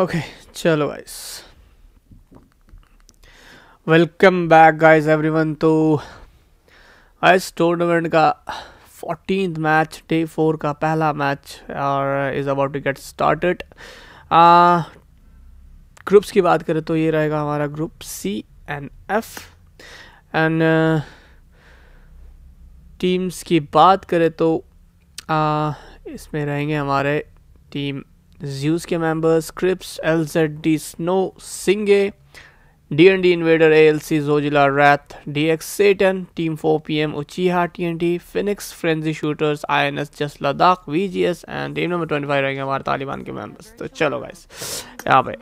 okay चलो guys welcome back guys everyone तो ice tournament का फोर्टीन मैच डे फोर का पहला मैच और is about to get started groups की बात करें तो ये रहेगा हमारा group C and F and teams की बात करें तो uh, इसमें रहेंगे हमारे टीम ज्यूस के members crips L Z D snow सिंगे D N D invader A L C Zojila wraith D X Satan team four P M Uchiha T N D phoenix frenzy shooters I N S जस Ladakh V G S and team number twenty five रहेंगे हमारे तालिबान के members तो चलो guys यहाँ पे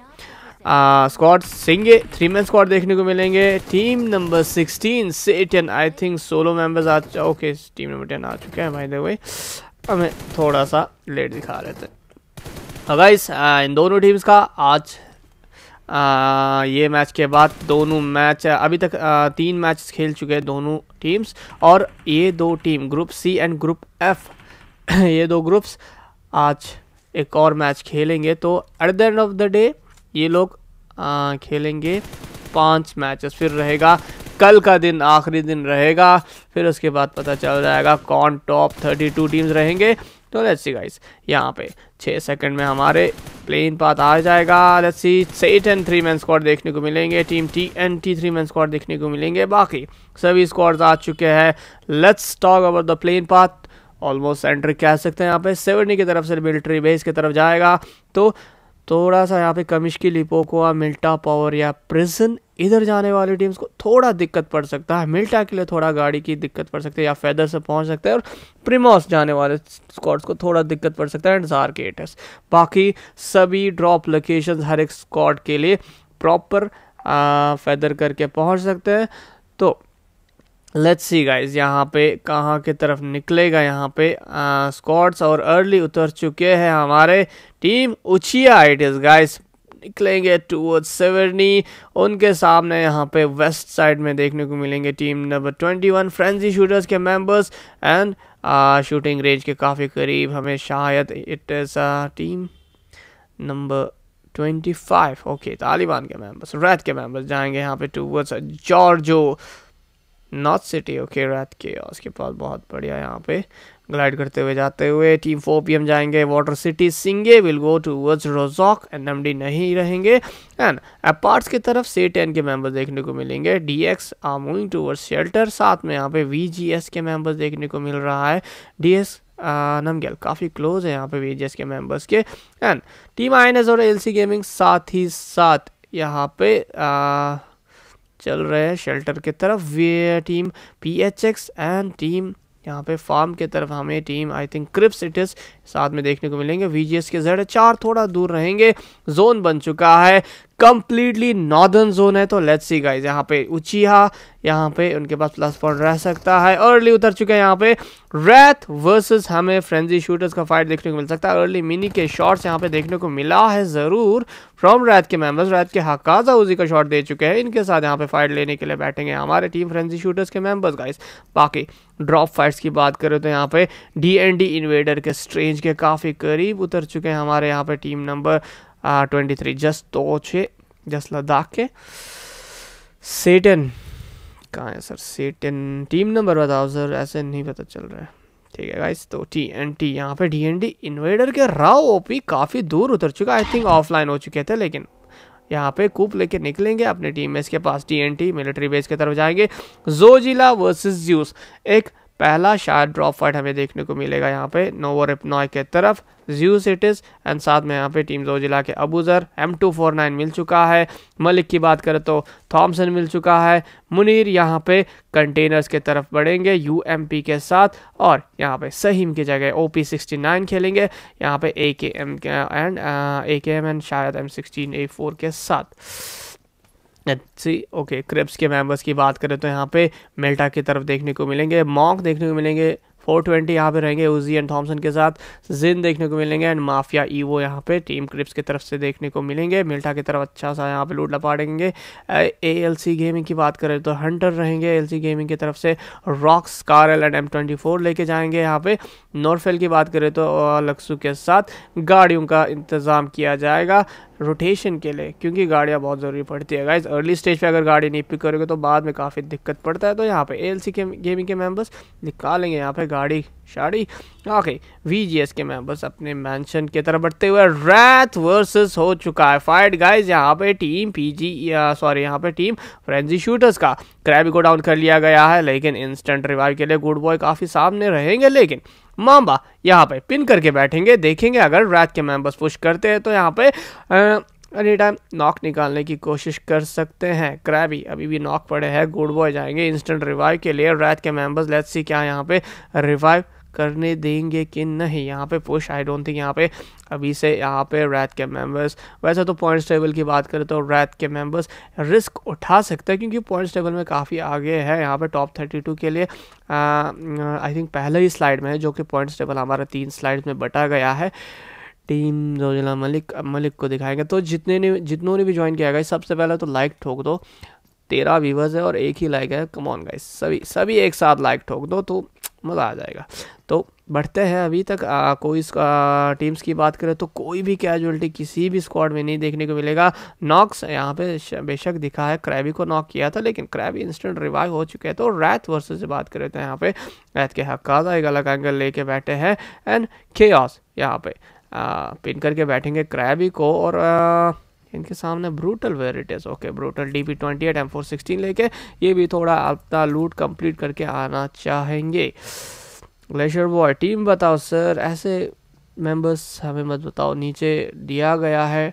squad सिंगे three man squad देखने को मिलेंगे team number sixteen Satan I think solo members आ ओके टीम नंबर टेन आ चुके हैं भाई देखो हमें थोड़ा सा लेट दिखा रहे थे गाइस हाँ इन दोनों टीम्स का आज आ, ये मैच के बाद दोनों मैच अभी तक आ, तीन मैच खेल चुके हैं दोनों टीम्स और ये दो team group C and group F ये दो ग्रुप्स आज एक और मैच खेलेंगे तो at the end of the day ये लोग आ, खेलेंगे पांच मैचेस फिर रहेगा कल का दिन आखिरी दिन रहेगा फिर उसके बाद पता चल जाएगा कौन टॉप थर्टी टू टीम्स रहेंगे तो लेट्स सी गाइस यहाँ पे छः सेकंड में हमारे प्लेन पाथ आ जाएगा let's see set and three man squad देखने को मिलेंगे team T N T three man squad देखने को मिलेंगे बाकी सभी स्क्वाड्स आ चुके हैं let's talk about the plane path almost enter कह सकते हैं यहाँ पे सेवनी की तरफ से मिलिट्री बेस की तरफ जाएगा तो थोड़ा सा यहाँ पे कमिश्की लिपोकोआ मिल्टा पावर या प्रिजन इधर जाने वाली टीम्स को थोड़ा दिक्कत पड़ सकता है मिल्टा के लिए थोड़ा गाड़ी की दिक्कत पड़ सकती है या फैदर से पहुंच सकते हैं और प्रिमोस जाने वाले स्कॉट्स को थोड़ा दिक्कत पड़ सकता है एंड जारकेटस बाकी सभी ड्रॉप लोकेशन हर एक स्कॉट के लिए प्रॉपर फैदर करके पहुँच सकते हैं तो लेट्स सी गाइज यहाँ पे कहाँ की तरफ निकलेगा यहाँ पे स्कॉट्स और अर्ली उतर चुके हैं हमारे टीम उछिया इट इज़ गाइस निकलेंगे टूवर्ड्स सेवरनी उनके सामने यहाँ पे वेस्ट साइड में देखने को मिलेंगे team number twenty one frenzy shooters के मेंबर्स एंड शूटिंग रेंज के काफ़ी करीब हमें शायद it is team number twenty five okay तालिबान के मेंबर्स रैत के मेंबर्स जाएंगे यहाँ पे टूवर्ड्स जॉर्जो नॉर्थ सिटी ओके रैत के उसके पास बहुत बढ़िया यहाँ पे ग्लाइड करते हुए जाते हुए टीम फोर पी जाएंगे वाटर सिटी सिंगे will go towards Rozhok and M नहीं रहेंगे एंड अपार्ट्स की तरफ से टेन के मेंबर्स देखने को मिलेंगे D X R moving towards shelter साथ में यहाँ पे वी जी एस के मेंबर्स देखने को मिल रहा है डी एस नमगेल काफ़ी क्लोज है यहाँ पे वी जी एस के मेंबर्स के and team I N S और एल सी गेमिंग साथ ही साथ यहाँ पे चल रहे हैं शेल्टर की तरफ team P H X and team यहाँ पे फार्म के तरफ हमें team I think Crips it is साथ में देखने को मिलेंगे वीजीएस के जड चार थोड़ा दूर रहेंगे जोन बन चुका है कंप्लीटली नॉर्दर्न जोन है तो लेट्स सी गाइस यहाँ पे उचिहा यहाँ पे उनके पास प्लस पॉइंट रह सकता है अर्ली उतर चुके हैं यहाँ पे रैथ वर्सेस हमें फ्रेंजी शूटर्स का फाइट देखने को मिल सकता है अर्ली मिनी के शॉट्स यहाँ पे देखने को मिला है ज़रूर फ्रॉम रैथ के मेंबर्स रैथ के हकाजा उजी का शॉट दे चुके हैं इनके साथ यहाँ पे फाइट लेने के लिए बैठेंगे हमारे टीम फ्रेंजी शूटर्स के मेंबर्स गाइज बाकी ड्रॉप फाइट्स की बात करें तो यहाँ पे डी एन डी इन्वेडर के स्ट्रेंज के काफ़ी करीब उतर चुके हैं हमारे यहाँ पे टीम नंबर ट्वेंटी थ्री जस तो छः जस लद्दाख के सेटन कहाँ है सर सेटन टीम नंबर बताओ सर ऐसे नहीं पता चल रहा है ठीक है गाइस तो टी एन टी यहाँ पे डी एन डी इन्वेडर के राव ओपी काफ़ी दूर उतर चुका आई थिंक ऑफलाइन हो चुके थे लेकिन यहाँ पे कूप लेके निकलेंगे अपने टीम में के पास टी मिलिट्री बेस की तरफ जाएंगे जोजिला वर्सेस ज्यूस एक पहला शायद ड्रॉप फाइट हमें देखने को मिलेगा यहाँ पे नोवो रिपनॉय के तरफ ज्यू सिटीज एंड साथ में यहाँ पे टीम जिला के Abuzar M two four nine मिल चुका है मलिक की बात करें तो थॉमसन मिल चुका है मुनीर यहाँ पे कंटेनर्स के तरफ बढ़ेंगे यू एम पी के साथ और यहाँ पे सहीम की जगह ओ पी सिक्सटी नाइन खेलेंगे यहाँ पे ए K M and A K M and शायद एम सिक्सटीन ए फोर के साथ सी ओके क्रिप्स के मेंबर्स की बात करें तो यहाँ पे मेल्टा की तरफ देखने को मिलेंगे मॉक देखने को मिलेंगे 420 ट्वेंटी यहाँ पर रहेंगे उजी एंड थॉमसन के साथ जिन देखने को मिलेंगे एंड माफिया ईवो यहाँ पे टीम क्रिप्स की तरफ से देखने को मिलेंगे मिल्टा की तरफ अच्छा सा यहाँ पे लूट देंगे ए एल सी गेमिंग की बात करें तो हंटर रहेंगे एल सी गेमिंग की तरफ से रॉक्स कारल एंड एम ट्वेंटी फोर लेके जाएंगे यहाँ पे नॉर्फेल की बात करें तो लक्सू के साथ गाड़ियों का इंतज़ाम किया जाएगा रोटेशन के लिए क्योंकि गाड़ियाँ बहुत ज़रूरी पड़ती है गाइज अर्ली स्टेज पे अगर गाड़ी नहीं पिक करोगे तो बाद में काफ़ी दिक्कत पड़ता है तो यहाँ पे एल सी गेमिंग के मेम्बर्स निकालेंगे यहाँ पे गाड़ी शाड़ी ओके वीजीएस के मैं बस अपने मेंशन की तरफ बढ़ते हुए रैथ वर्सेस हो चुका है फाइट गाइस यहाँ पे टीम पीजी सॉरी यहाँ पे टीम फ्रेंजी शूटर्स का क्रैबी को डाउन कर लिया गया है लेकिन इंस्टेंट रिवाइव के लिए गुड बॉय काफ़ी सामने रहेंगे लेकिन माम्बा यहाँ पे पिन करके बैठेंगे देखेंगे अगर रैथ के मेम्बर्स पुश करते हैं तो यहाँ पे एनी टाइम नॉक निकालने की कोशिश कर सकते हैं क्रैबी अभी भी नॉक पड़े हैं गुड बॉय जाएंगे इंस्टेंट रिवाइव के लिए रैथ के मेंबर्स लेट्स सी क्या यहाँ पे रिवाइव करने देंगे कि नहीं यहाँ पे पुश आई डोंट थिंक यहाँ पे अभी से यहाँ पे रैत के मेंबर्स वैसे तो पॉइंट्स टेबल की बात करें तो रैत के मेंबर्स रिस्क उठा सकते हैं क्योंकि पॉइंट्स टेबल में काफ़ी आगे है यहाँ पे टॉप थर्टी टू के लिए आई थिंक पहले ही स्लाइड में है जो कि पॉइंट्स टेबल हमारा तीन स्लाइड में बटा गया है टीम जोजिला मलिक मलिक को दिखाएंगे तो जितने ने जितनों ने भी ज्वाइन किया गया सबसे पहले तो लाइक ठोक दो तेरह व्यूवर्स है और एक ही लाइक है कमॉन गाइस सभी सभी एक साथ लाइक ठोक दो तो मज़ा आ जाएगा तो बढ़ते हैं अभी तक आ, कोई इसका टीम्स की बात करें तो कोई भी कैजुअलिटी किसी भी स्क्वाड में नहीं देखने को मिलेगा नॉक्स यहाँ पे बेशक दिखा है क्रैबी को नॉक किया था लेकिन क्रैबी इंस्टेंट रिवाइव हो चुके हैं तो रैथ वर्सेस बात करें तो यहाँ पे रैथ के हकाजा एक अलग एंगल लेके बैठे हैं एंड के यहाँ पे आ, पिन करके बैठेंगे क्रैबी को और आ, इनके सामने ब्रूटल वेरिटीज okay brutal D P twenty eight M four sixteen लेके ये भी थोड़ा अपना लूट कंप्लीट करके आना चाहेंगे ग्लेशियर बॉय टीम बताओ सर ऐसे मेंबर्स हमें मत बताओ नीचे दिया गया है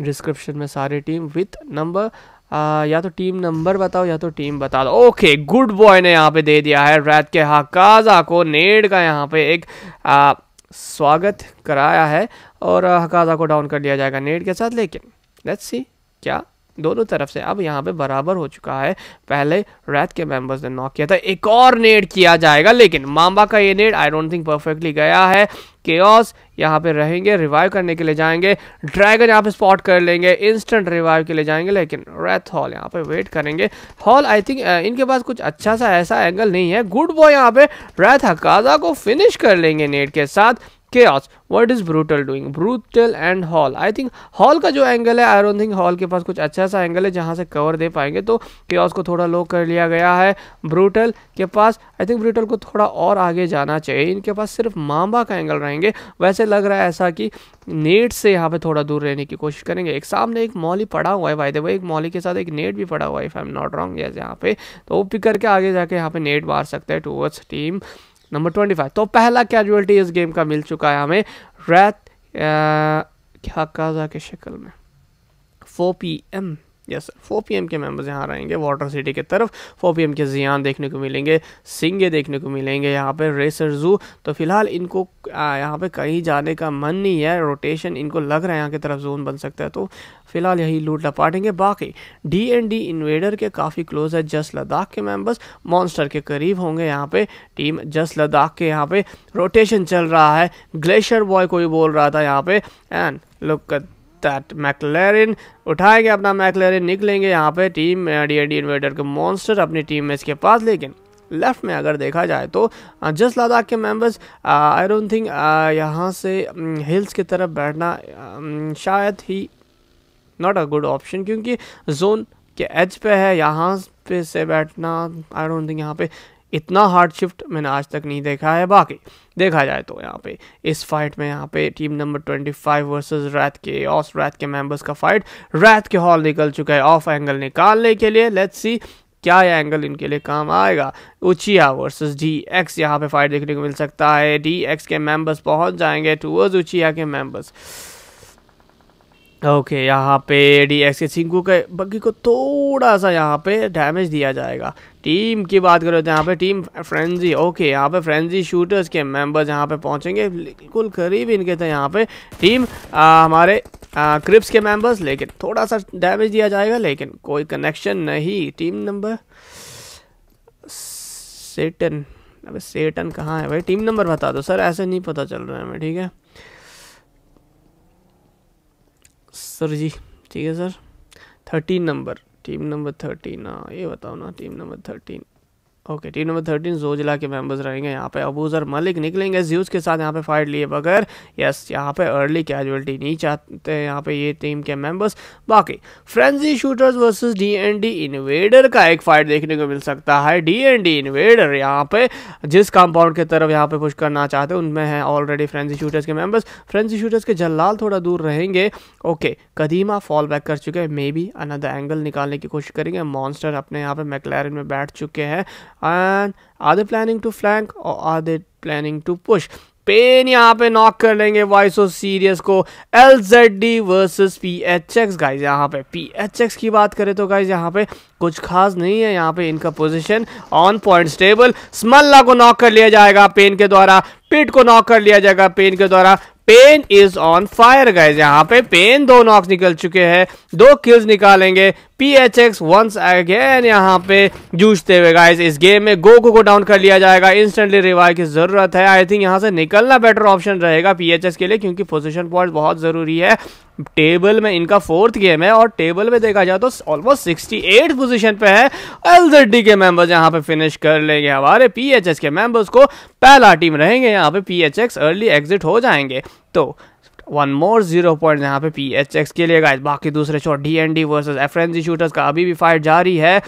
डिस्क्रिप्शन में सारी टीम विथ नंबर आ, या तो टीम नंबर बताओ या तो टीम बता दो ओके गुड बॉय ने यहाँ पे दे दिया है रैत के हकाजा को नेड का यहाँ पे एक आ, स्वागत कराया है और हकाजा को डाउन कर लिया जाएगा नेट के साथ लेकिन लेट्स सी क्या दोनों तरफ से अब यहाँ पे बराबर हो चुका है पहले रैथ के मेंबर्स ने नॉक किया था एक और नेड किया जाएगा लेकिन माम्बा का ये nade I don't think perfectly गया है केओस यहाँ पे रहेंगे रिवाइव करने के लिए जाएंगे ड्रैगन यहाँ पे स्पॉट कर लेंगे इंस्टेंट रिवाइव के लिए जाएंगे लेकिन रैथ हॉल यहाँ पे वेट करेंगे हॉल आई थिंक इनके पास कुछ अच्छा सा ऐसा एंगल नहीं है गुड बॉय यहाँ पे रैथ हकाजा को फिनिश कर लेंगे नेट के साथ cares what is brutal doing brutal and hall I think hall का जो एंगल है आई डोंट थिंक हॉल के पास कुछ अच्छा सा एंगल है जहाँ से कवर दे पाएंगे तो केयर्स को थोड़ा लो कर लिया गया है ब्रूटल के पास आई थिंक ब्रूटल को थोड़ा और आगे जाना चाहिए इनके पास सिर्फ मामा का एंगल रहेंगे वैसे लग रहा है ऐसा कि नेट से यहाँ पे थोड़ा दूर रहने की कोशिश करेंगे एक सामने एक मॉली पड़ा हुआ है वायदे वो एक मॉली के साथ एक नेट भी पड़ा हुआ है if I am not wrong yes यहाँ पे तो वो पिक करके आगे जाके यहाँ पे नेट मार सकते हैं towards team number twenty five तो पहला कैजुअलिटी इस गेम का मिल चुका है हमें रेत uh, क्या काजा के शक्ल में four P M yes four P के मेम्बर्स यहाँ रहेंगे वाटर सिटी के तरफ फोर पी के जियान देखने को मिलेंगे सिंगे देखने को मिलेंगे यहाँ पे रेसर जू तो फिलहाल इनको यहाँ पे कहीं जाने का मन नहीं है रोटेशन इनको लग रहा है यहाँ की तरफ जोन बन सकता है तो फिलहाल यही लूट लपाटेंगे बाकी डी एंड डी इन्वेडर के काफ़ी क्लोज है जस लद्दाख के मेम्बर्स मॉन्स्टर के करीब होंगे यहाँ पे टीम जस लद्दाख के यहाँ पे रोटेशन चल रहा है ग्लेशियर बॉय कोई बोल रहा था यहाँ पे एंड लुक दैट मैकलेरिन उठाएंगे अपना मैकलेरिन निकलेंगे यहाँ पे टीम डी एंड इन्वेटर के मॉन्स्टर अपनी टीम में इसके पास लेकिन लेफ़्ट में अगर देखा जाए तो जस्ट लद्दाख के मेंबर्स आई डोंट थिंक यहाँ से हिल्स की तरफ बैठना शायद ही नॉट अ गुड ऑप्शन क्योंकि जोन के एज पे है यहाँ पे से बैठना आई डोंट थिंक यहाँ पे इतना हार्ड शिफ्ट मैंने आज तक नहीं देखा है बाकी देखा जाए तो यहाँ पे इस फाइट में यहाँ पे team number twenty five versus Wrath के ऑस रैथ के मेंबर्स का फाइट रैथ के हॉल निकल चुका है ऑफ एंगल निकालने के लिए लेट्स सी क्या यह एंगल इनके लिए काम आएगा उचिया वर्सेस डी एक्स यहाँ पे फाइट देखने को मिल सकता है डी एक्स के मेंबर्स पहुंच जाएंगे टूवर्स उचिया के मेंबर्स ओके यहाँ पे डी एक्स के सिंकू के बग्गी को थोड़ा सा यहाँ पे डैमेज दिया जाएगा टीम की बात करो तो यहाँ पे टीम फ्रेंजी ओके यहाँ पे फ्रेंजी शूटर्स के मेंबर्स यहाँ पे पहुँचेंगे बिल्कुल करीब इनके थे यहाँ पे टीम आ, हमारे आ, क्रिप्स के मेंबर्स लेकिन थोड़ा सा डैमेज दिया जाएगा लेकिन कोई कनेक्शन नहीं टीम नंबर सेटन अब सेटन कहाँ है भाई टीम नंबर बता दो सर ऐसे नहीं पता चल रहा है हमें ठीक है सर जी ठीक है sir thirteen number team number thirteen हाँ ये बताओ ना team number thirteen okay team number thirteen Zojila के मेंबर्स रहेंगे यहाँ पे अबूजर मलिक निकलेंगे ज्यूज के साथ यहाँ पे फाइट लिए बगैर यस यहाँ पे अर्ली कैजुअलिटी नहीं चाहते यहाँ पे ये टीम के मेंबर्स बाकी frenzy shooters versus DND invader का एक फाइट देखने को मिल सकता है डीएनडी इन्वेडर यहाँ पे जिस कंपाउंड के तरफ यहाँ पे पुष्ट करना चाहते हैं उनमें है ऑलरेडी फ्रेंजी शूटर्स के मेम्बर्स फ्रेंजी शूटर्स के जल्लाल थोड़ा दूर रहेंगे ओके कदीमा फॉल बैक कर चुके हैं मे बी अनदर एंगल निकालने की कोशिश करेंगे मॉन्स्टर अपने यहाँ पे मैकलैरन में बैठ चुके हैं and are they planning to flank और are they planning to push pen यहाँ पे नॉक कर लेंगे वॉइस ऑफ सीरियस को L Z D versus P H X guys यहाँ पे पी एच एक्स की बात करें तो गाइज यहाँ पे कुछ खास नहीं है यहाँ पे इनका पोजिशन ऑन पॉइंट टेबल स्मल्ला को नॉक कर लिया जाएगा पेन के द्वारा पिट को नॉक कर लिया जाएगा पेन के द्वारा pen is on fire guys यहाँ पे पेन दो नॉक निकल चुके हैं दो किल्स निकालेंगे पीएचएक्स वंस अगेन यहाँ पे जूझते हुए गाइज इस गेम में गोकू को डाउन कर लिया जाएगा इंस्टेंटली रिवाइव की जरूरत है आई थिंक यहाँ से निकलना बेटर ऑप्शन रहेगा पी एच एस के लिए क्योंकि पोजिशन पॉइंट बहुत जरूरी है टेबल में इनका फोर्थ गेम है और टेबल में देखा जाए तो ऑलमोस्ट सिक्सटी एट पोजिशन पे है डी के मेंबर्स यहाँ पे फिनिश कर लेंगे हमारे एस के मेंबर्स को पहला टीम रहेंगे यहाँ पे एक्स अर्ली एग्जिट हो जाएंगे तो वन मोर जीरो पॉइंट यहाँ पे पी एच एक्स के लिए गाइज बाकी दूसरे shot D N D versus F N G shooters का अभी भी फाइट जारी है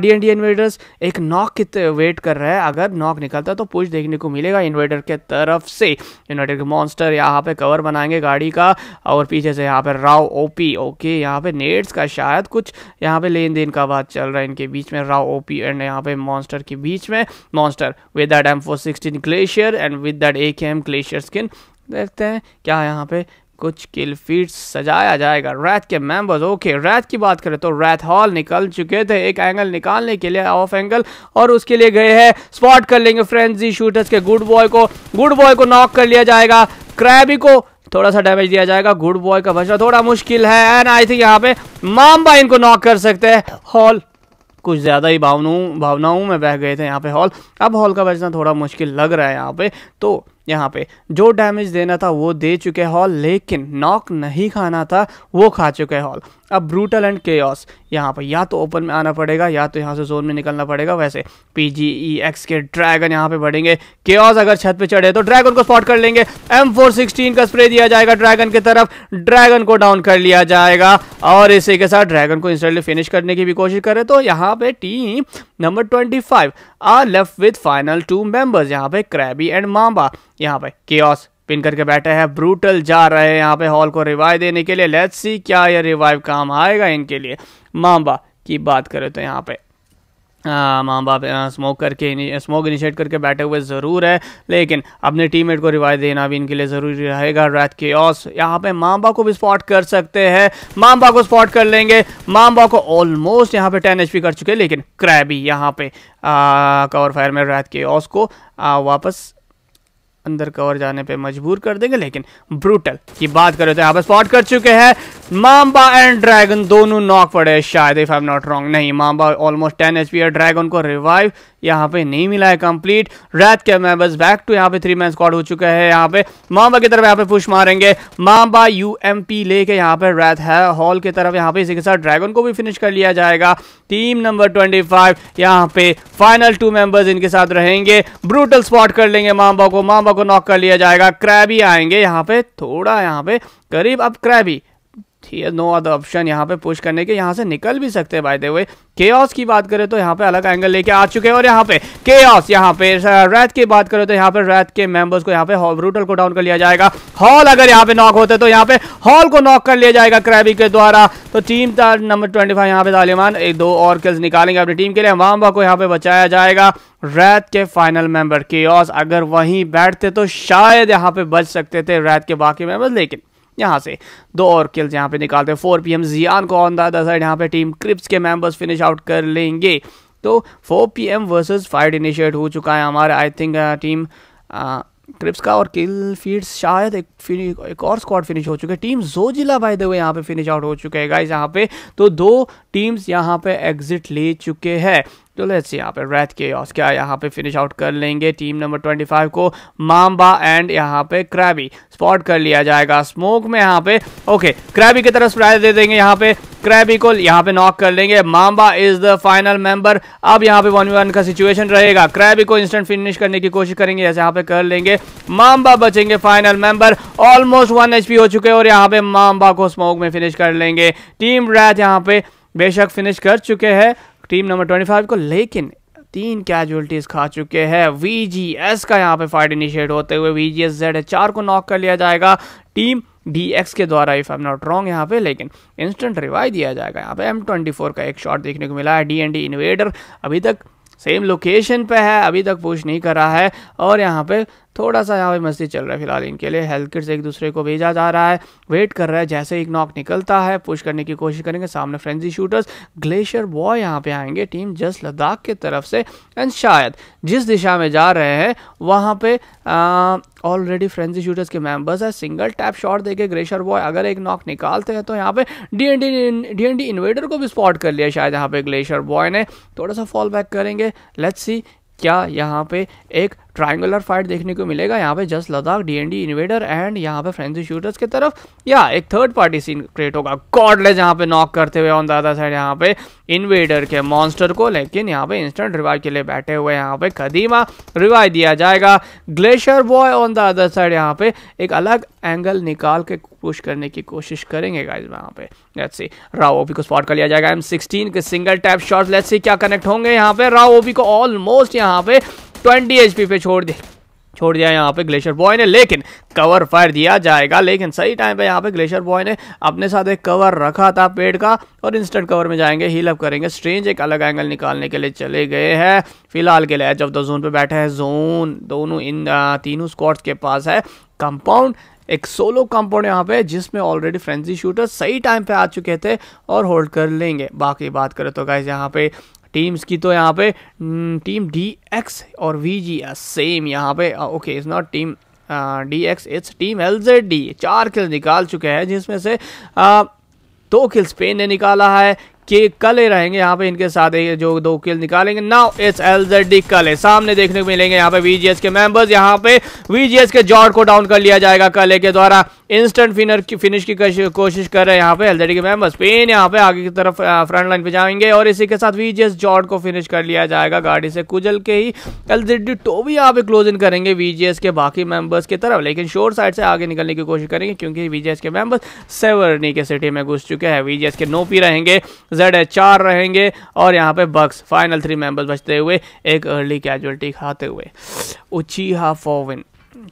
डी एन डी इन्वेटर्स एक नॉक कित वेट कर रहे हैं अगर नॉक निकलता तो पुश देखने को मिलेगा इन्वेटर के तरफ से इन्वेटर के मॉन्स्टर यहाँ पे कवर बनाएंगे गाड़ी का और पीछे से यहाँ पे राव ओ पी ओके यहाँ पे नेट्स का शायद कुछ यहाँ पे लेन देन का बात चल रहा है इनके बीच में राव पी एंड यहाँ पे मॉन्स्टर के बीच में monster with that M four sixteen glacier and with that A K M glacier skin देखते हैं क्या यहाँ पे कुछ किल फीट सजाया जाएगा रैथ के मेंबर्स ओके रैथ की बात करें तो रैथ हॉल निकल चुके थे एक एंगल निकालने के लिए ऑफ एंगल और उसके लिए गए हैं स्पॉट कर लेंगे फ्रेंडी शूटर्स के गुड बॉय को गुड बॉय को नॉक कर लिया जाएगा क्रैबी को थोड़ा सा डैमेज दिया जाएगा गुड बॉय का बचना थोड़ा मुश्किल है एंड आई थिंक यहाँ पे मामबा इनको नॉक कर सकते हैं हॉल कुछ ज़्यादा ही भावनाओं भावनाओं में बह गए थे यहाँ पे हॉल अब हॉल का बचना थोड़ा मुश्किल लग रहा है यहाँ पे तो यहाँ पे जो डैमेज देना था वो दे चुके हॉल लेकिन नॉक नहीं खाना था वो खा चुके हॉल अब ब्रूटल एंड के ऑस यहाँ पर या तो ओपन में आना पड़ेगा या तो यहाँ से जोन में निकलना पड़ेगा वैसे पी जी ई एक्स के ड्रैगन यहाँ पे बढ़ेंगे केयस अगर छत पे चढ़े तो ड्रैगन को स्पॉट कर लेंगे एम फोर सिक्सटीन का स्प्रे दिया जाएगा ड्रैगन की तरफ ड्रैगन को डाउन कर लिया जाएगा और इसी के साथ ड्रैगन को इंस्टेंटली फिनिश करने की भी कोशिश करे तो यहाँ पे team number twenty five are left with final two members यहाँ पे क्रैबी एंड मांबा यहाँ पे के पिन करके बैठे हैं ब्रूटल जा रहे हैं यहाँ पे हॉल को रिवाइव देने के लिए लेट्स सी क्या ये रिवाइव काम आएगा इनके लिए माम्बा की बात करें तो यहाँ पे माँ बाप स्मोक करके स्मोक इनिशिएट करके बैठे हुए ज़रूर है लेकिन अपने टीममेट को रिवाइव देना भी इनके लिए ज़रूरी रहेगा रात के ऑस यहाँ पे बाप को भी स्पॉट कर सकते हैं बाप को स्पॉट कर लेंगे बाप को ऑलमोस्ट यहाँ पे टेन एच कर चुके लेकिन क्रैबी यहाँ पे कवर फायर में रात के ऑस को आ, वापस अंदर कवर जाने पे मजबूर कर देंगे लेकिन ब्रूटल की बात करें तो यहाँ पर स्पॉट कर चुके हैं मामबा एंड ड्रैगन दोनों नॉक पड़े शायद if I am not wrong नहीं Mamba almost ten H P dragon को रिवाइव यहाँ पे नहीं मिला है कंप्लीट रात के मेबर्स बैक टू यहाँ पे थ्री मैन स्क्वाड हो चुका है यहाँ पे मामा की तरफ यहाँ पे पुश मारेंगे मामा यू एम पी लेके यहाँ पे रात है हॉल की तरफ यहाँ पे इसी के साथ ड्रैगन को भी फिनिश कर लिया जाएगा टीम नंबर ट्वेंटी फाइव यहाँ पे फाइनल टू मेंबर्स इनके साथ रहेंगे ब्रूटल स्पॉट कर लेंगे मामा को मामा को नॉक कर लिया जाएगा क्रैबी आएंगे यहाँ पे थोड़ा यहाँ पे करीब अब क्रैबी ठीक है नो अदर ऑप्शन यहाँ पे पुश करने के यहाँ से निकल भी सकते हैं भाई देवे के की बात करें तो यहाँ पे अलग एंगल लेके आ चुके हैं और यहाँ पे के ऑस यहाँ पे रैथ की बात करें तो यहाँ पे रैथ के मेंबर्स को यहाँ पे ब्रूटल को डाउन कर लिया जाएगा हॉल अगर यहाँ पे नॉक होते तो यहाँ पे हॉल को नॉक कर लिया जाएगा क्रैबी के द्वारा तो टीम नंबर ट्वेंटी फाइव यहाँ पे तालिबान एक दो और किल्स निकालेंगे अपनी टीम के लिए वाम्बा को यहाँ पे बचाया जाएगा रैत के फाइनल मेंबर के अगर वहीं बैठते तो शायद यहाँ पे बच सकते थे रैत के बाकी मेंबर लेकिन यहाँ से दो और किल्स यहाँ पे निकालते हैं फोर पी एम जियान को ऑन द अदर साइड यहाँ पे टीम क्रिप्स के मेंबर्स फिनिश आउट कर लेंगे तो four P M versus fight initiate हो चुका है हमारे आई थिंक टीम आ, क्रिप्स का और किल फीड शायद एक एक और स्क्वाड फिनिश हो चुके हैं team Zojila by the way यहाँ पे फिनिश आउट हो चुके हैं गाइस यहाँ पे तो दो टीम्स यहाँ पे एग्जिट ले चुके हैं तो लेट्स यहाँ पे रेड के क्या यहाँ पे फिनिश आउट कर लेंगे टीम नंबर 25 को माम्बा एंड यहाँ पे क्रैबी स्पॉट कर लिया जाएगा स्मोक में यहाँ पे ओके क्रैबी की तरफ प्राइज दे देंगे यहाँ पे क्रैबी को यहाँ पे नॉक कर लेंगे Mamba is the final member अब यहाँ पे वन वन का सिचुएशन रहेगा क्रैबी को इंस्टेंट फिनिश करने की कोशिश करेंगे जैसे यहाँ पे कर लेंगे माम्बा बचेंगे final member almost one H हो चुके और यहाँ पे माम्बा को स्मोक में फिनिश कर लेंगे टीम रैथ यहाँ पे बेशक फिनिश कर चुके हैं टीम नंबर ट्वेंटी फाइव को लेकिन तीन कैजुअलिटीज खा चुके हैं एस का यहाँ पे फाइट इनिशिएट होते हुए एस जेड चार को नॉक कर लिया जाएगा टीम एक्स के द्वारा if I am not wrong यहाँ पे लेकिन इंस्टेंट रिवाइव दिया जाएगा यहाँ पे एम ट्वेंटी फोर का एक शॉट देखने को मिला है डी एन डी इन्वेडर अभी तक सेम लोकेशन पे है अभी तक पुश नहीं कर रहा है और यहाँ पे थोड़ा सा यहाँ पे मस्ती चल रहा है फिलहाल इनके लिए हेल्थ किट्स एक दूसरे को भेजा जा रहा है वेट कर रहा है जैसे एक नॉक निकलता है पुश करने की कोशिश करेंगे सामने फ्रेंजी शूटर्स ग्लेशियर बॉय यहाँ पे आएंगे टीम जस्ट लद्दाख की तरफ से एंड शायद जिस दिशा में जा रहे हैं वहाँ पे ऑलरेडी फ्रेंजी शूटर्स के मेंबर्स है सिंगल टैप शॉट देके ग्लेशियर बॉय अगर एक नॉक निकालते हैं तो यहाँ पे एन डी इन्वेडर को भी स्पॉट कर लिया शायद यहाँ पे ग्लेशियर बॉय ने थोड़ा सा फॉल बैक करेंगे लेट्स सी क्या यहाँ पे एक ट्राइंगुलर फाइट देखने को मिलेगा यहाँ पे just Ladakh D and invader and यहाँ पे फ्रेंसी शूटर्स की तरफ या एक थर्ड पार्टी सीन क्रिएट होगा कॉडलेस यहाँ पे नॉक करते हुए ऑन द अदर साइड यहाँ पे इन्वेडर के मॉन्स्टर को लेकिन यहाँ पे इंस्टेंट रिवाइव के लिए बैठे हुए यहाँ पे कदीमा रिवाइव दिया जाएगा glacier boy on the other side यहाँ पे एक अलग एंगल निकाल के पुश करने की कोशिश करेंगे गाइस यहाँ पे लेट्स सी राव ओपी को स्पॉट कर लिया जाएगा एम सिक्सटीन के single tap short let's see क्या कनेक्ट होंगे यहाँ पे राव ओपी को ऑलमोस्ट यहाँ पे ट्वेंटी एच पे छोड़ दे छोड़ दिया यहाँ पे ग्लेशियर बॉय ने लेकिन कवर फायर दिया जाएगा लेकिन सही टाइम पे यहाँ पे ग्लेशियर बॉय ने अपने साथ एक कवर रखा था पेड़ का और इंस्टेंट कवर में जाएंगे हील अप करेंगे स्ट्रेंज एक अलग एंगल निकालने के लिए चले गए हैं फिलहाल के लिए जब ऑफ द जोन पे बैठे हैं जोन दोनों इन तीनों स्कॉट्स के पास है कंपाउंड एक सोलो कंपाउंड यहाँ पे जिसमें ऑलरेडी फ्रेंजी शूटर सही टाइम पे आ चुके थे और होल्ड कर लेंगे बाकी बात करें तो गाइज यहाँ पे टीम्स की तो यहाँ पे टीम डी एक्स और वी जी एस सेम यहाँ पे okay is not team D X it's team L Z D चार किल निकाल चुके हैं जिसमें से uh, दो किल स्पेन ने निकाला है के कले रहेंगे यहाँ पे इनके साथ जो दो किल निकालेंगे now it's L Z D कले सामने देखने को मिलेंगे यहाँ पे वीजीएस के मेंबर्स यहाँ पे वीजीएस के जॉर्ड को डाउन कर लिया जाएगा कले के द्वारा इंस्टेंट फिनर की फिनिश की कोशिश कर रहे हैं यहाँ पे एलजेडी के मेम्बर स्पेन यहाँ पे आगे की तरफ फ्रंट लाइन पे जाएंगे और इसी के साथ वीजीएस जॉर्ड को फिनिश कर लिया जाएगा गाड़ी से कुजल के ही एलजेडी भी यहाँ पे क्लोज इन करेंगे वीजीएस के बाकी मेंबर्स की तरफ लेकिन शोर साइड से आगे निकलने की कोशिश करेंगे क्योंकि वीजीएस के मेम्बर्स सेवरनी के सिटी में घुस चुके हैं वीजीएस के नोपी रहेंगे जेड चार रहेंगे और यहाँ पे बक्स फाइनल थ्री मेंबर्स बचते हुए एक अर्ली कैजुअलिटी खाते हुए उची हाफ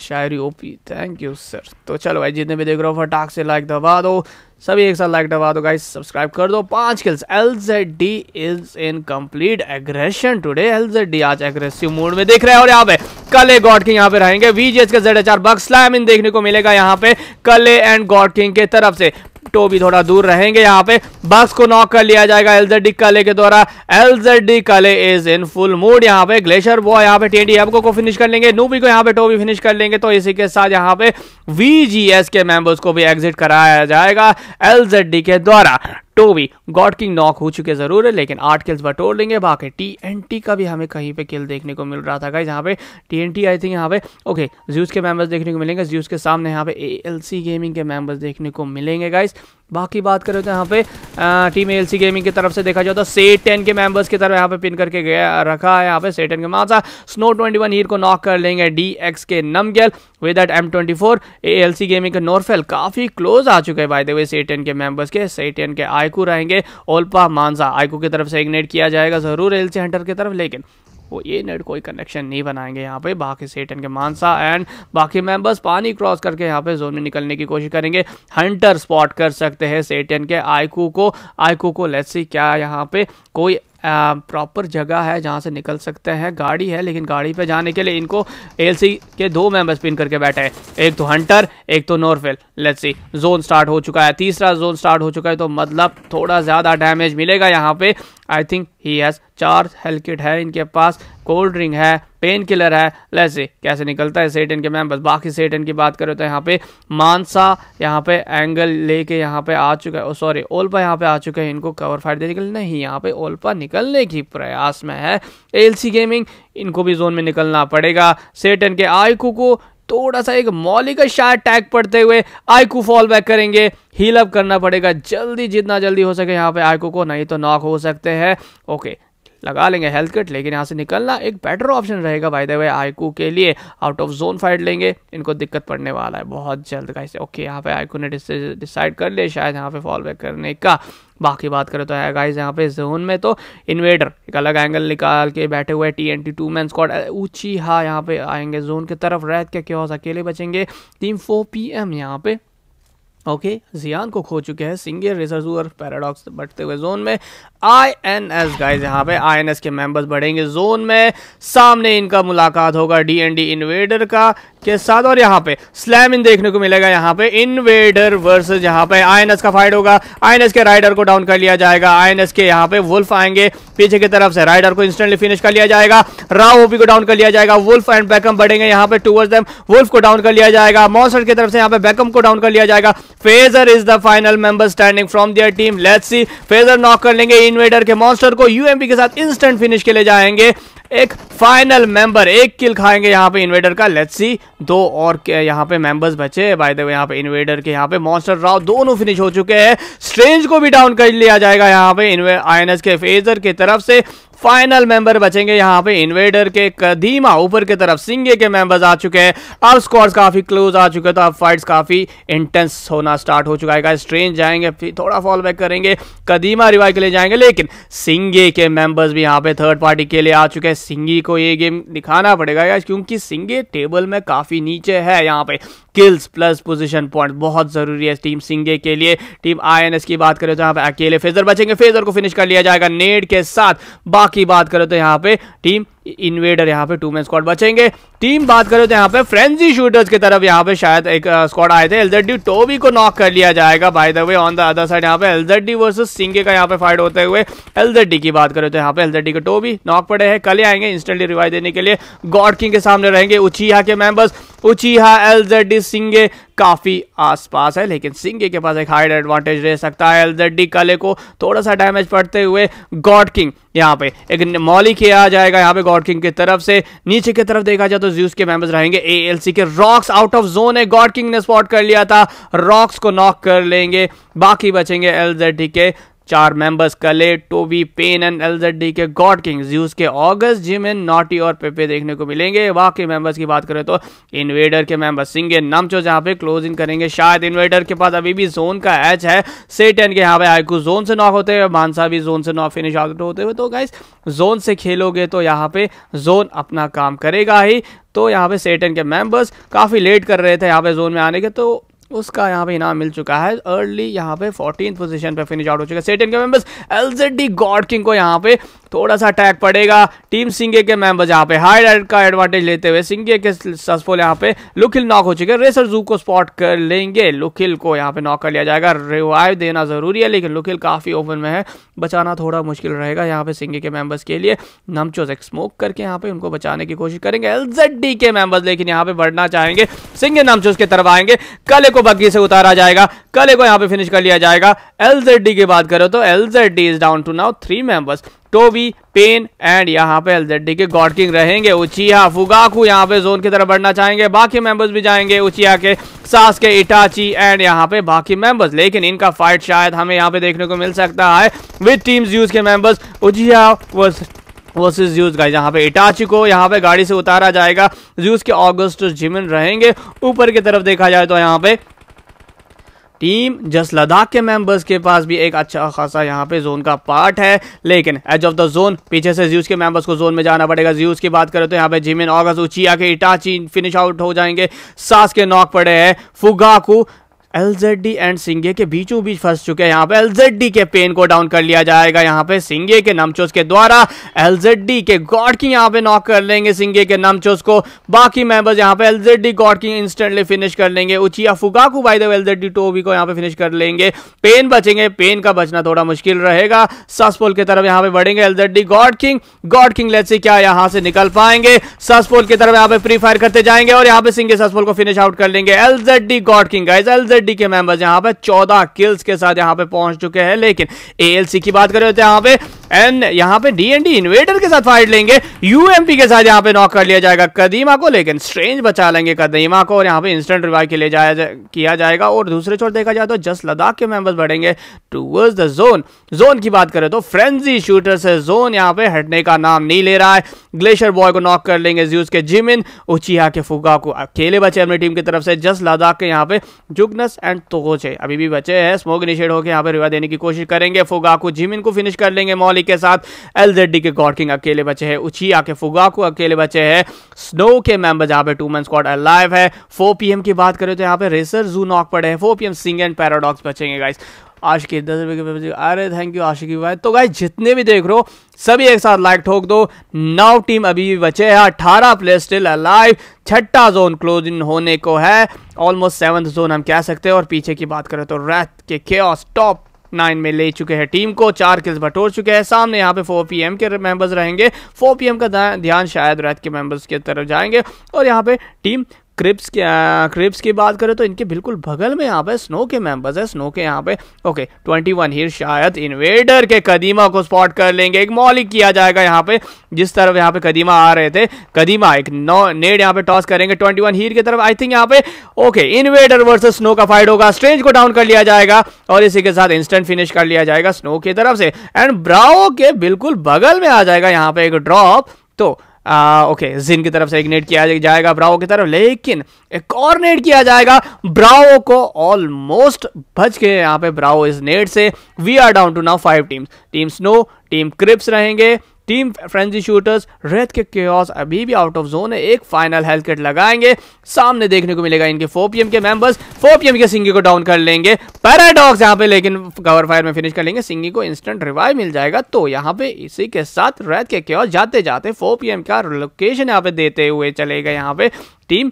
शायरी ओपी थैंक यू सर तो चलो भाई जितने भी देख रहे हो फटाक से लाइक दबा दो सभी एक साथ लाइक दबा दो गाइस सब्सक्राइब कर दो पांच kills L Z D is in complete aggression today L Z D आज एग्रेसिव मूड में देख रहे हैं और यहाँ पे कले गॉड किंग यहाँ पे रहेंगे वीजेस के जेड एच आर बग देखने को मिलेगा यहाँ पे कले एंड गॉड किंग के तरफ से टोबी थोड़ा दूर रहेंगे यहाँ पे बक्स को नॉक कर लिया जाएगा एलजेडी कले के द्वारा एलजेडी कले इज इन फुल मूड यहाँ पे ग्लेशियर बॉय यहाँ पे टेंडी एबको को फिनिश कर लेंगे नूबी को यहाँ पे टोबी फिनिश कर लेंगे तो इसी के साथ यहाँ पे वीजीएस के मेंबर्स को भी एग्जिट कराया जाएगा एल के द्वारा टोवी गॉड किंग नॉक हो चुके ज़रूर है लेकिन आठ किल्स बटोर लेंगे बाकी टी का भी हमें कहीं पे किल देखने को मिल रहा था गाइज यहाँ पे टी आई थिंक यहाँ पे ओके ज्यूस के मेंबर्स देखने को मिलेंगे ज्यूस के सामने यहाँ पे ए गेमिंग के मेंबर्स देखने को मिलेंगे गाइज बाकी बात करें तो यहाँ पे आ, टीम एल सी गेमिंग की तरफ से देखा जाए तो से टेन के मेंबर्स की तरफ यहाँ पे पिन करके गया रखा है यहाँ पे से टेन के माचा स्नो ट्वेंटी वन हीर को नॉक कर लेंगे डी एक्स के नमगेल with eight M twenty four a L C gaming के नॉर्फेल काफ़ी क्लोज आ चुके हैं बाय द वे से टेन के मेंबर्स के से टेन के आई आयकू रहेंगे ओल्पा मानसा आयकू की तरफ से एक नेट किया जाएगा ज़रूर एल सी हंटर की तरफ लेकिन वो ये नेट कोई कनेक्शन नहीं बनाएंगे यहाँ पे बाकी सेटन के मानसा एंड बाकी मेंबर्स पानी क्रॉस करके यहाँ पे जोन में निकलने की कोशिश करेंगे हंटर स्पॉट कर सकते हैं सेटन के आयकू को आयकू को लेट्स सी क्या यहाँ पे कोई प्रॉपर जगह है जहाँ से निकल सकते हैं गाड़ी है लेकिन गाड़ी पे जाने के लिए इनको एलसी के दो मेंबर्स पिन करके बैठे हैं एक तो हंटर एक तो नॉर्फेल लेट्स सी जोन स्टार्ट हो चुका है तीसरा जोन स्टार्ट हो चुका है तो मतलब थोड़ा ज़्यादा डैमेज मिलेगा यहाँ पे आई थिंक ही हैज़ चार हेलकिट है इनके पास कोल्ड ड्रिंक है पेन किलर है लैसे कैसे निकलता है सेटन के मैम बस बाकी सेटन की बात करें तो यहाँ पे मानसा यहाँ पे एंगल लेके यहाँ पे आ चुका है सॉरी oh, ओल्पा यहाँ पे आ चुका है इनको कवर फाइट देने के लिए नहीं यहाँ पे ओल्पा निकलने की प्रयास में है एलसी गेमिंग इनको भी जोन में निकलना पड़ेगा सेटन के आयकू को थोड़ा सा एक मौलिक शायद टैग पड़ते हुए आयकू फॉल बैक करेंगे हील अप करना पड़ेगा जल्दी जितना जल्दी हो सके यहाँ पे आयकू को नहीं तो नॉक हो सकते हैं ओके लगा लेंगे हेल्थ किट लेकिन यहाँ से निकलना एक बेटर ऑप्शन रहेगा बाय द वे आयकू के लिए आउट ऑफ जोन फाइट लेंगे इनको दिक्कत पड़ने वाला है बहुत जल्द का इसे ओके यहाँ पे आयकू ने डिसाइड कर लिया शायद यहाँ पे फॉल बैक करने का बाकी बात करें तो है गाइज यहाँ पे जोन में तो इन्वेडर एक अलग एंगल निकाल के बैठे हुए T N T two man squad ऊंची हाँ यहाँ पे आएंगे जोन की तरफ रैत क्या क्या अकेले बचेंगे टीम फोर पी एम यहाँ पे ओके जियान को खो चुके हैं सिंगे रिजर्जूर पैराडॉक्स बढ़ते हुए जोन में आई एन एस गाइज यहाँ पे आई एन एस के मेंबर्स बढ़ेंगे जोन में सामने इनका मुलाकात होगा डी एन डी इन्वेडर का के साथ और यहाँ पे स्लैम इन देखने को मिलेगा यहाँ पे इन्वेडर वर्सेस यहाँ पे आई एन एस का फाइट होगा आई एन एस के राइडर को डाउन कर लिया जाएगा आई एन एस के यहाँ पे वुल्फ आएंगे पीछे की तरफ से राइडर को इंस्टेंटली फिनिश कर लिया जाएगा राव ओपी को डाउन कर लिया जाएगा वुल्फ एंड बैकम बढ़ेंगे यहाँ पे टूवर्ड्स देम वुल्फ को डाउन कर लिया जाएगा मॉन्स्टर की तरफ से यहाँ पे बैकम को डाउन कर लिया जाएगा फेजर is the final member standing from their team let's see फेजर नॉक कर लेंगे इन्वेडर के मॉन्स्टर को यूएमपी के साथ इंस्टेंट फिनिश के लिए जाएंगे एक फाइनल मेंबर एक किल खाएंगे यहाँ पे इन्वेडर का लेट्स सी दो और यहाँ पे मेंबर्स बचे बाय द वे यहाँ पे इन्वेडर के यहाँ पे मॉन्स्टर राव दोनों फिनिश हो चुके हैं स्ट्रेंज को भी डाउन कर लिया जाएगा यहाँ पे आई के फेजर की तरफ से फाइनल मेंबर बचेंगे यहाँ पे इन्वेडर के कदीमा ऊपर की तरफ सिंगे के मेंबर्स आ चुके हैं अब स्क्वाड्स काफी क्लोज आ चुके तो अब फाइट्स काफी इंटेंस होना स्टार्ट हो चुका है ट्रेन जाएंगे फिर थोड़ा फॉल बैक करेंगे कदीमा रिवाइव के लिए जाएंगे लेकिन सिंगे के मेंबर्स भी यहाँ पे थर्ड पार्टी के लिए आ चुके हैं सिंगी को ये गेम दिखाना पड़ेगा क्योंकि सिंगे टेबल में काफी नीचे है यहाँ पे स्किल्स प्लस पोजीशन पॉइंट बहुत जरूरी है टीम सिंगे के लिए टीम आईएनएस की बात करें तो यहाँ पे अकेले फेजर बचेंगे फेजर को फिनिश कर लिया जाएगा नेट के साथ बाकी बात करें तो यहाँ पे टीम इन्वेडर यहाँ पे टू मैन स्क्वाड बचेंगे टीम बात करें तो यहाँ पे फ्रेंजी शूटर्स की तरफ यहाँ पे शायद एक स्क्वाड uh, आए थे एल डी टोबी को नॉक कर लिया जाएगा by the way on the other side यहाँ पे एल डी वर्सेस सिंगे का यहाँ पे फाइट होते हुए एल डी की बात करें तो यहाँ पे एल डी के टोबी नॉक पड़े हैं कल आएंगे इंस्टेंटली रिवाइव देने के लिए गॉड किंग के सामने रहेंगे उचीहा के मेंबर्स उचीहा एल डी सिंगे काफी आसपास है लेकिन सिंगे के पास एक हाइड एडवांटेज रह सकता है एल डी कले को थोड़ा सा डैमेज पड़ते हुए गॉड किंग यहाँ पे एक मॉली किया जाएगा यहाँ पे गॉड किंग की तरफ से नीचे की तरफ देखा जाए तो ज्यूस के मेंबर्स रहेंगे एएलसी के रॉक्स आउट ऑफ जोन है गॉड किंग ने स्पॉट कर लिया था रॉक्स को नॉक कर लेंगे बाकी बचेंगे एलजेटी के चार मेंबर्स कले टोबी पेन एंड एलजेडी के गॉड किंग ज्यूस के ऑगस्ट एंड नॉटी और पेपे देखने को मिलेंगे बाकी मेंबर्स की बात करें तो इन्वेडर के मेंबर सिंगे नमचो जहां पे क्लोज इन करेंगे शायद इन्वेडर के पास अभी भी जोन का एच है सेटन के यहाँ पे आईकू जोन से नॉक होते हुए मानसा भी जोन से नॉक फिनिश आउट होते हुए तो गाइस जोन से खेलोगे तो यहाँ पे जोन अपना काम करेगा ही तो यहाँ पे सेटन के मेंबर्स काफ़ी लेट कर रहे थे यहाँ पे जोन में आने के तो उसका यहाँ पे इनाम मिल चुका है अर्ली यहाँ पे फोर्टीन पोजीशन पे फिनिश आउट हो चुका है सेटन के मेंबर्स एलजेडी गॉड किंग को यहाँ पे थोड़ा सा अटैक पड़ेगा टीम सिंगे के मेंबर्स यहाँ पे हाई डाइट का एडवांटेज लेते हुए सिंगे के सक्सेसफुल यहाँ पे लुकिल नॉक हो चुके रेसर जू को स्पॉट कर लेंगे लुखिल को यहाँ पे नॉक कर लिया जाएगा रिवाइव देना जरूरी है लेकिन लुखिल काफ़ी ओपन में है बचाना थोड़ा मुश्किल रहेगा यहाँ पे सिंगे के मेंबर्स के लिए नमचोज स्मोक करके यहाँ पे उनको बचाने की कोशिश करेंगे एल के मेंबर्स लेकिन यहाँ पे बढ़ना चाहेंगे सिंगे नमचोज की तरफ आएंगे कल को बग्गी से उतारा जाएगा कले को यहाँ पे फिनिश कर लिया जाएगा एल की बात करो तो L is down to now three members Tobi Pain and यहाँ पे एल के गॉड किंग रहेंगे उचिया फुगाकू यहाँ पे जोन की तरफ बढ़ना चाहेंगे बाकी मेंबर्स भी जाएंगे उचिया के सास के इटाची एंड यहाँ पे बाकी मेंबर्स लेकिन इनका फाइट शायद हमें यहाँ पे देखने को मिल सकता है विद टीम्स यूज के मेंबर्स उचिया वर्स वर्सेज ज्यूज गाइस यहाँ पे इटाची को यहाँ पे गाड़ी से उतारा जाएगा ज्यूज के ऑगस्ट जिमिन रहेंगे ऊपर की तरफ देखा जाए तो यहाँ पे टीम जस लद्दाख के मेंबर्स के पास भी एक अच्छा खासा यहाँ पे जोन का पार्ट है लेकिन एज ऑफ द जोन पीछे से ज्यूज के मेंबर्स को जोन में जाना पड़ेगा ज्यूज की बात करें तो यहाँ पे जिमिन ऑगस्ट उचिया के इटाची फिनिश आउट हो जाएंगे सास के नॉक पड़े हैं फुगाकू एलजेडी एंड सिंगे के बीचों बीच फंस चुके हैं यहाँ पे एलजेडी के पेन को डाउन कर लिया जाएगा यहाँ पे सिंगे के नमचोस के द्वारा एलजेडी के गॉड की यहाँ पे नॉक कर लेंगे सिंगे के नमचोस को बाकी मेंबर्स यहाँ पे एलजेडी गॉड की इंस्टेंटली फिनिश कर लेंगे Uchiha Fugaku by the Tobi को यहाँ पे फिनिश कर लेंगे पेन बचेंगे पेन का बचना थोड़ा मुश्किल रहेगा ससपोल की तरफ यहाँ पे बढ़ेंगे LZD god king god king let's क्या यहाँ से निकल पाएंगे ससपोल की तरफ यहाँ पे फ्री फायर करते जाएंगे और यहाँ पे सिंगे ससपोल को फिनिश आउट कर लेंगे एलजेडी गॉड किंग एलजेडी रेड्डी के मेंबर्स यहाँ पे चौदह किल्स के साथ यहाँ पे पहुंच चुके हैं लेकिन एएलसी की बात करें तो यहाँ पे एंड यहाँ पे डीएनडी इन्वेटर के साथ फाइट लेंगे यूएमपी के साथ यहाँ पे नॉक कर लिया जाएगा कदीमा को लेकिन स्ट्रेंज बचा लेंगे कदीमा को और यहाँ पे इंस्टेंट रिवाइव के लिए जाया जा, किया जाएगा और दूसरे छोर देखा जाए तो जस्ट लद्दाख के मेंबर्स बढ़ेंगे टूवर्ड्स द जोन जोन की बात करें तो फ्रेंजी शूटर से जोन यहाँ पे हटने का नाम नहीं ले रहा है ग्लेशियर बॉय को नॉक कर लेंगे ज्यूस के जिमिन उचिया के फुगा को अकेले बचे अपनी टीम की तरफ से जस्ट लद्दाख के यहाँ पे जुगनस एंड तोचे अभी भी बचे हैं स्मोक इनिशिएट होकर यहाँ पे रिवा देने की कोशिश करेंगे फुगा को जिमिन को फिनिश कर लेंगे मॉल मलिक के साथ एलजेडी के गॉड किंग अकेले बचे हैं उचिया के फुगाकू अकेले बचे हैं स्नो के मेंबर जहां पे टू मैन स्क्वाड अलाइव है 4 पीएम की बात करें तो यहाँ पे रेसर जू नॉक पड़े हैं फोर पी एम सिंग एंड पैराडॉक्स बचेंगे गाइस आज के दस रुपये के अरे थैंक यू आशिकी भाई तो गाइस जितने भी देख रहे हो सभी एक साथ लाइक ठोक दो नौ टीम अभी भी बचे हैं अठारह प्लेयर स्टिल अलाइव छठा जोन क्लोज इन होने को है ऑलमोस्ट सेवन्थ जोन हम कह सकते हैं और पीछे की बात करें तो रैथ के के टॉप नाइन में ले चुके हैं टीम को चार किल्स बटोर चुके हैं सामने यहाँ पे फोर पीएम के मेंबर्स रहेंगे फोर पीएम का ध्यान शायद रात के मेंबर्स की तरफ जाएंगे और यहाँ पे टीम क्रिप्स क्रिप्स की बात करें तो इनके बिल्कुल बगल में यहाँ पे स्नो के मेंबर्स है स्नो के यहाँ पे ओके ट्वेंटी वन हीर शायद इन्वेडर के कदीमा को स्पॉट कर लेंगे एक मॉलिक किया जाएगा यहाँ पे जिस तरफ यहाँ पे कदीमा आ रहे थे कदीमा एक नौ नेड यहाँ पे टॉस करेंगे ट्वेंटी वन हीर की तरफ आई थिंक यहाँ पे ओके इन्वेडर वर्सेज स्नो का फाइट होगा स्ट्रेंज को डाउन कर लिया जाएगा और इसी के साथ इंस्टेंट फिनिश कर लिया जाएगा स्नो की तरफ से एंड ब्राओ के बिल्कुल बगल में आ जाएगा यहाँ पे एक ड्रॉप तो आ, ओके जिन की तरफ से एक नेट किया जाएगा ब्राओ की तरफ लेकिन एक और नेट किया जाएगा ब्राओ को ऑलमोस्ट बच के यहाँ पे ब्राओ इस नेट से we are down to now five teams team snow team crips रहेंगे टीम फ्रेंजी शूटर्स रेत के क्योस अभी भी आउट ऑफ जोन है एक फाइनल हेल्थ लगाएंगे सामने देखने को मिलेगा इनके फोपीएम के मेंबर्स फोपीएम के सिंगी को डाउन कर लेंगे पैराडॉक्स यहाँ पे लेकिन कवर फायर में फिनिश कर लेंगे सिंगी को इंस्टेंट रिवाइव मिल जाएगा तो यहाँ पे इसी के साथ रेत के क्योस जाते जाते फोपीएम का लोकेशन यहाँ पे देते हुए चलेगा यहाँ पे टीम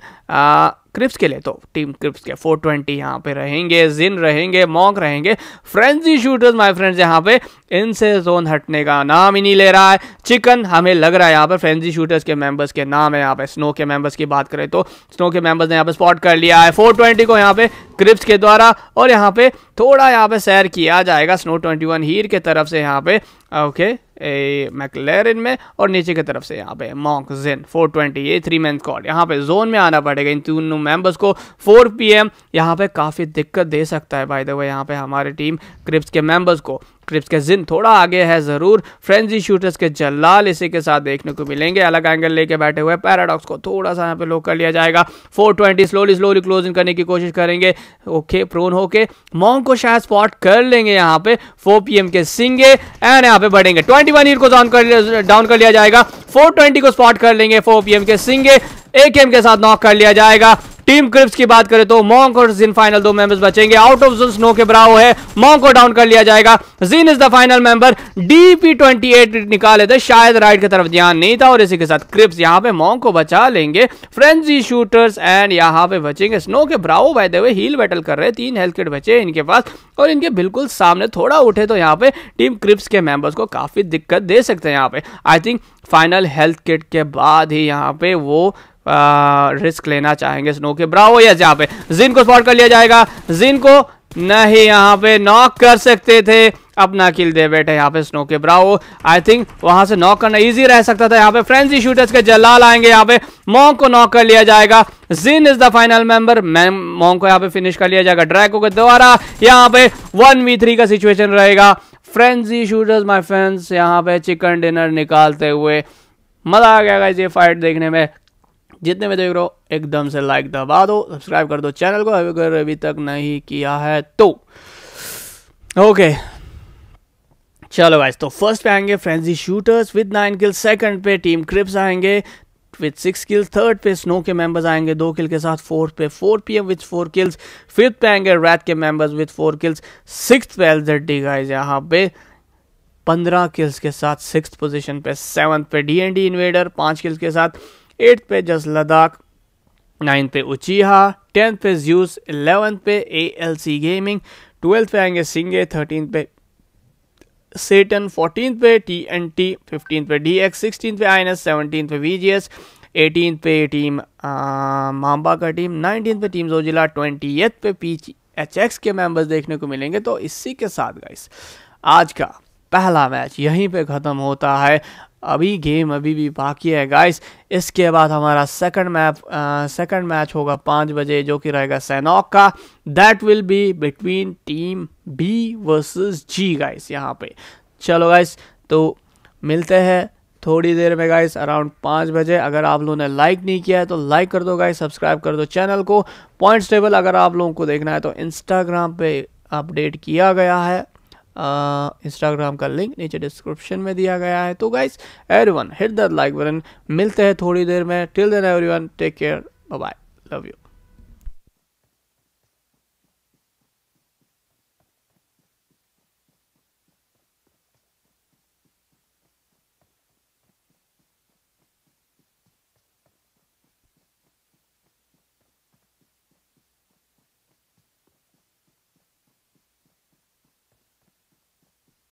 क्रिप्स के लिए तो टीम क्रिप्स के 420 ट्वेंटी यहाँ पे रहेंगे जिन रहेंगे मॉक रहेंगे फ्रेंजी शूटर्स माय फ्रेंड्स यहाँ पे इनसे जोन हटने का नाम ही नहीं ले रहा है चिकन हमें लग रहा है यहाँ पे फ्रेंजी शूटर्स के मेंबर्स के नाम है यहाँ पे स्नो के मेंबर्स की बात करें तो स्नो के मेंबर्स ने यहाँ पे स्पॉट कर लिया है फोर को यहाँ पे क्रिप्स के द्वारा और यहाँ पे थोड़ा यहाँ पे सैर किया जाएगा स्नो ट्वेंटी हीर के तरफ से यहाँ पे ओके मैकलेरिन में और नीचे की तरफ से यहाँ पे मॉन्क जिन 420 ये थ्री मैन स्कॉड यहाँ पे जोन में आना पड़ेगा इन तीनों मेंबर्स को 4 पीएम यहाँ पे काफ़ी दिक्कत दे सकता है बाय द वे यहाँ पे हमारे टीम क्रिप्स के मेंबर्स को क्रिप्स के जिन थोड़ा आगे है ज़रूर फ्रेंजी शूटर्स के जलाल इसी के साथ देखने को मिलेंगे अलग एंगल लेके बैठे हुए पैराडॉक्स को थोड़ा सा यहाँ पे लो कर लिया जाएगा 420 स्लोली स्लोली क्लोज इन करने की कोशिश करेंगे ओके प्रोन होके मॉन्ग को शायद स्पॉट कर लेंगे यहाँ पे 4 पीएम के सिंगे एंड यहाँ पे बढ़ेंगे वन ईयर को डाउन कर डाउन कर लिया जाएगा फोर को स्पॉट कर लेंगे फोर पी के सिंगे एम के साथ नॉक कर लिया जाएगा टीम क्रिप्स की बात करें तो मॉन्क और जिन फाइनल दो मेंबर्स बचेंगे आउट ऑफ जोन स्नो के ब्राओ है मॉन्क को डाउन कर लिया जाएगा Jin is the final member DP twenty eight निकाले थे शायद राइट की तरफ ध्यान नहीं था और इसी के साथ क्रिप्स यहाँ पे मॉन्क को बचा लेंगे फ्रेंजी शूटर्स एंड यहाँ पे बचेंगे स्नो के ब्राओ बाय द हील बैटल कर रहे तीन हेल्थ किट बचे इनके पास और इनके बिल्कुल सामने थोड़ा उठे तो यहाँ पे टीम क्रिप्स के मेंबर्स को काफी दिक्कत दे सकते हैं यहाँ पे I think final health kit के बाद ही यहाँ पे वो रिस्क लेना चाहेंगे स्नो के ब्रावो यस यहाँ पे जिन को स्पॉट कर लिया जाएगा जिन को नहीं यहाँ पे नॉक कर सकते थे अपना किल दे बैठे यहाँ पे स्नो के ब्राओ आई थिंक वहां से नॉक करना इजी रह सकता था यहाँ पे फ्रेंजी शूटर्स के जलाल आएंगे यहाँ पे मोंग को नॉक कर लिया जाएगा Jin is the final member monk को यहाँ पे फिनिश कर लिया जाएगा ड्रैको के द्वारा यहाँ पे वन वी थ्री का सिचुएशन रहेगा फ्रेंजी शूटर्स माई फ्रेंड्स यहाँ पे चिकन डिनर निकालते हुए मजा आ गया ये फाइट देखने में जितने में देख रहे हो एकदम से लाइक दबा दो सब्सक्राइब कर दो चैनल को अगर अभी तक नहीं किया है तो ओके चलो गाइस तो फर्स्ट पे आएंगे frenzy shooters with nine kill second पे टीम क्रिप्स आएंगे विथ सिक्स किल थर्ड पे स्नो के मेंबर्स आएंगे दो किल के साथ फोर्थ पे four P M with four kills fifth पे आएंगे रैथ के members with four kills six पे एल जेड डी गाइज यहाँ पे पंद्रह किल्स के साथ सिक्स पोजिशन पे सेवन्थ पे डी एन डी इन्वेडर पांच किल्स के साथ एट पे जस लद्दाख नाइन्थ पे उचीहा टेंथ पे ज्यूस एलेवंथ पे A L C gaming twelfth पे आएंगे सिंगे थर्टीन पे सेटन फोर्टीन पे टी एन टी फिफ्टीन पे डी एक्स सिक्सटीन पे आई एन एस सेवनटीन पे वी जी एस एटीन पे टीम माम्बा का टीम नाइनटीन पे टीम जोजिला ट्वेंटी एथ पे पी एच एक्स के मेंबर्स देखने को मिलेंगे तो इसी के साथ गाइस आज का पहला मैच यहीं पे ख़त्म होता है अभी गेम अभी भी बाकी है गाइस इसके बाद हमारा सेकंड मैप सेकंड मैच होगा पाँच बजे जो कि रहेगा सैनॉक का that will be between team B versus G guys यहाँ पे चलो गाइस तो मिलते हैं थोड़ी देर में गाइस अराउंड पाँच बजे अगर आप लोगों ने लाइक नहीं किया है तो लाइक कर दो गाइस सब्सक्राइब कर दो चैनल को पॉइंट्स टेबल अगर आप लोगों को देखना है तो इंस्टाग्राम पे अपडेट किया गया है इंस्टाग्राम का लिंक नीचे डिस्क्रिप्शन में दिया गया है तो guys everyone hit the like button मिलते हैं थोड़ी देर में till then everyone take care bye bye love you